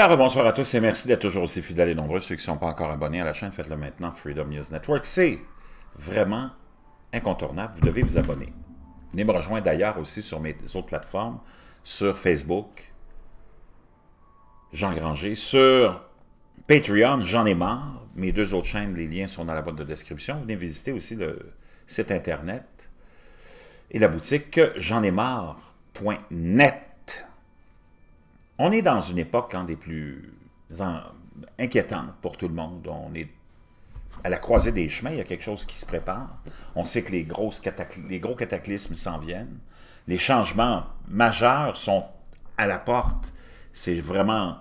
Alors, bonsoir à tous et merci d'être toujours aussi fidèles et nombreux. Ceux qui ne sont pas encore abonnés à la chaîne, faites-le maintenant. Freedom News Network, c'est vraiment incontournable. Vous devez vous abonner. Venez me rejoindre d'ailleurs aussi sur mes autres plateformes, sur Facebook, Jean Granger, sur Patreon, j'en ai marre. Mes deux autres chaînes, les liens sont dans la boîte de description. Venez visiter aussi le site internet et la boutique j'en ai marre.net on est dans une époque quand hein, des plus inquiétantes pour tout le monde. On est à la croisée des chemins, il y a quelque chose qui se prépare. On sait que les, grosses les gros cataclysmes s'en viennent. Les changements majeurs sont à la porte. C'est vraiment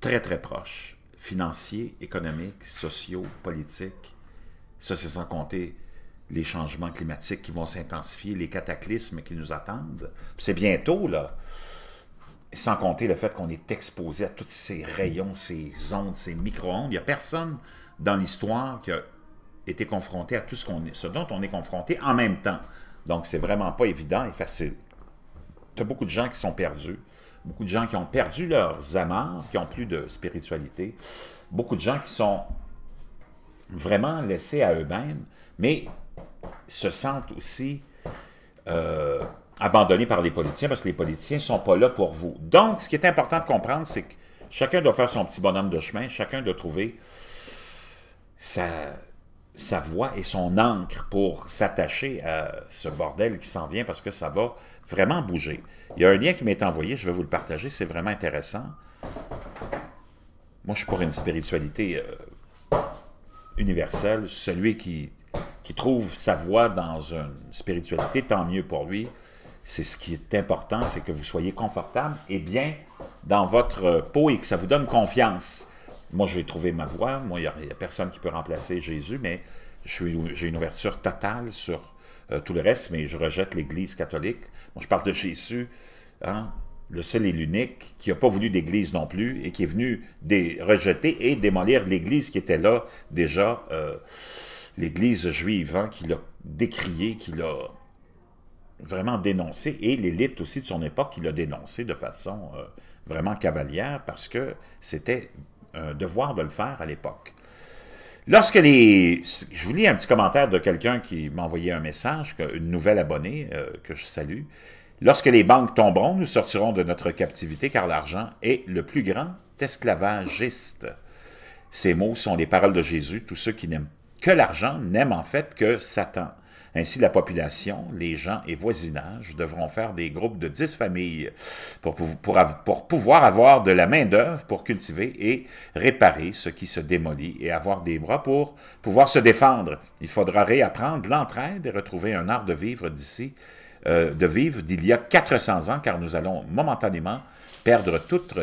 très, très proche. Financiers, économiques, sociaux, politiques. Ça, c'est sans compter les changements climatiques qui vont s'intensifier, les cataclysmes qui nous attendent. C'est bientôt, là sans compter le fait qu'on est exposé à tous ces rayons, ces ondes, ces micro-ondes. Il n'y a personne dans l'histoire qui a été confronté à tout ce, qu'on est, dont on est confronté en même temps. Donc, c'est vraiment pas évident et facile. Tu as beaucoup de gens qui sont perdus, beaucoup de gens qui ont perdu leurs amants, qui ont plus de spiritualité, beaucoup de gens qui sont vraiment laissés à eux-mêmes, mais se sentent aussi euh, abandonné par les politiciens parce que les politiciens ne sont pas là pour vous. Donc, ce qui est important de comprendre, c'est que chacun doit faire son petit bonhomme de chemin, chacun doit trouver sa, voix et son encre pour s'attacher à ce bordel qui s'en vient parce que ça va vraiment bouger. Il y a un lien qui m'est envoyé, je vais vous le partager, c'est vraiment intéressant. Moi, je suis pour une spiritualité euh, universelle. Celui qui, qui trouve sa voie dans une spiritualité, tant mieux pour lui c'est ce qui est important, c'est que vous soyez confortable et bien dans votre peau et que ça vous donne confiance. Moi, j'ai trouvé ma voie. Moi, il n'y a, personne qui peut remplacer Jésus, mais j'ai une ouverture totale sur euh, tout le reste, mais je rejette l'Église catholique. Moi, je parle de Jésus, hein, le seul et l'unique, qui n'a pas voulu d'Église non plus et qui est venu des, rejeter et démolir l'Église qui était là déjà, euh, l'Église juive, hein, qui l'a décrié, qui l'a vraiment dénoncé, et l'élite aussi de son époque qui l'a dénoncé de façon euh, vraiment cavalière, parce que c'était un devoir de le faire à l'époque. Lorsque les... Je vous lis un petit commentaire de quelqu'un qui m'a envoyé un message, une nouvelle abonnée euh, que je salue. Lorsque les banques tomberont, nous sortirons de notre captivité car l'argent est le plus grand esclavagiste. Ces mots sont les paroles de Jésus. Tous ceux qui n'aiment que l'argent n'aiment en fait que Satan. Ainsi, la population, les gens et voisinages devront faire des groupes de 10 familles pour, pouvoir avoir de la main-d'œuvre pour cultiver et réparer ce qui se démolit et avoir des bras pour pouvoir se défendre. Il faudra réapprendre l'entraide et retrouver un art de vivre d'ici, euh, de vivre d'il y a 400 ans, car nous allons momentanément perdre toute,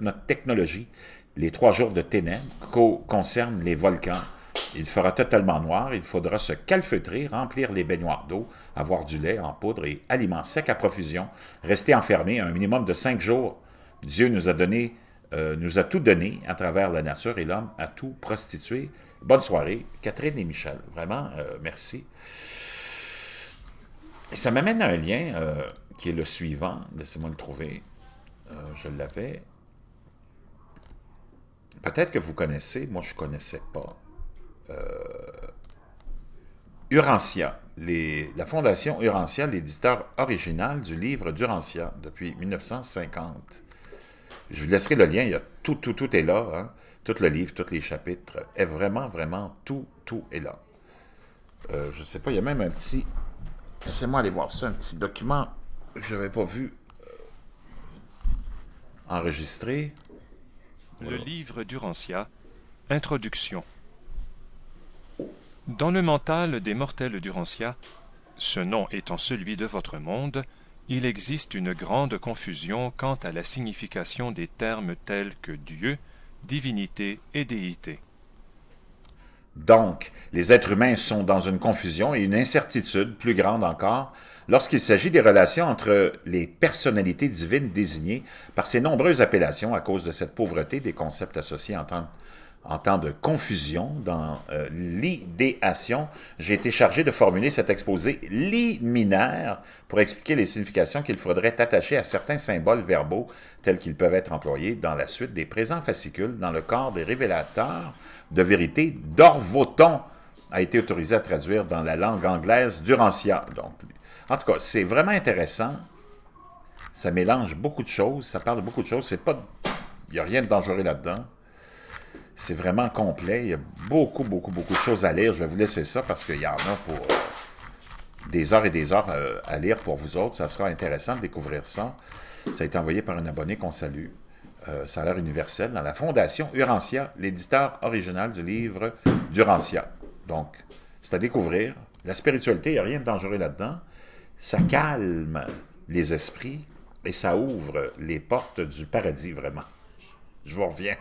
notre technologie. Les trois jours de ténèbres concernent les volcans, il fera totalement noir, il faudra se calfeutrer, remplir les baignoires d'eau, avoir du lait en poudre et aliments secs à profusion, rester enfermé un minimum de cinq jours. Dieu nous a donné, euh, nous a tout donné à travers la nature et l'homme a tout prostitué. Bonne soirée, Catherine et Michel. Vraiment, euh, merci. ça m'amène à un lien euh, qui est le suivant. Laissez-moi le trouver. je l'avais. Peut-être que vous connaissez, moi je ne connaissais pas. Urantia, la Fondation Urantia, l'éditeur original du livre d'Urantia depuis 1950. Je vous laisserai le lien, il y a tout, tout, tout est là. Hein. Tout le livre, tous les chapitres, est vraiment, vraiment, tout, tout est là. Euh, je ne sais pas, il y a même un petit... Laissez-moi aller voir ça, un petit document que je n'avais pas vu euh, enregistré. Le livre d'Urantia, Introduction. Dans le mental des mortels d'Urancia, ce nom étant celui de votre monde, il existe une grande confusion quant à la signification des termes tels que Dieu, divinité et déité. Donc, les êtres humains sont dans une confusion et une incertitude plus grande encore lorsqu'il s'agit des relations entre les personnalités divines désignées par ces nombreuses appellations à cause de cette pauvreté des concepts associés en tant en temps de confusion, dans euh, l'idéation, j'ai été chargé de formuler cet exposé liminaire pour expliquer les significations qu'il faudrait attacher à certains symboles verbaux tels qu'ils peuvent être employés dans la suite des présents fascicules dans le corps des révélateurs de vérité d'Orvoton a été autorisé à traduire dans la langue anglaise d'Urancia. Donc, en tout cas, c'est vraiment intéressant. Ça mélange beaucoup de choses, ça parle beaucoup de choses. C'est pas, il n'y a rien de dangereux là-dedans. C'est vraiment complet. Il y a beaucoup, beaucoup, beaucoup de choses à lire. Je vais vous laisser ça parce qu'il y en a pour des heures et des heures euh, à lire pour vous autres. Ça sera intéressant de découvrir ça. Ça a été envoyé par un abonné qu'on salue. Euh, l'air universel dans la Fondation Urantia, l'éditeur original du livre d'Urantia. Donc, c'est à découvrir. La spiritualité, il n'y a rien de dangereux là-dedans. Ça calme les esprits et ça ouvre les portes du paradis, vraiment. Je vous reviens.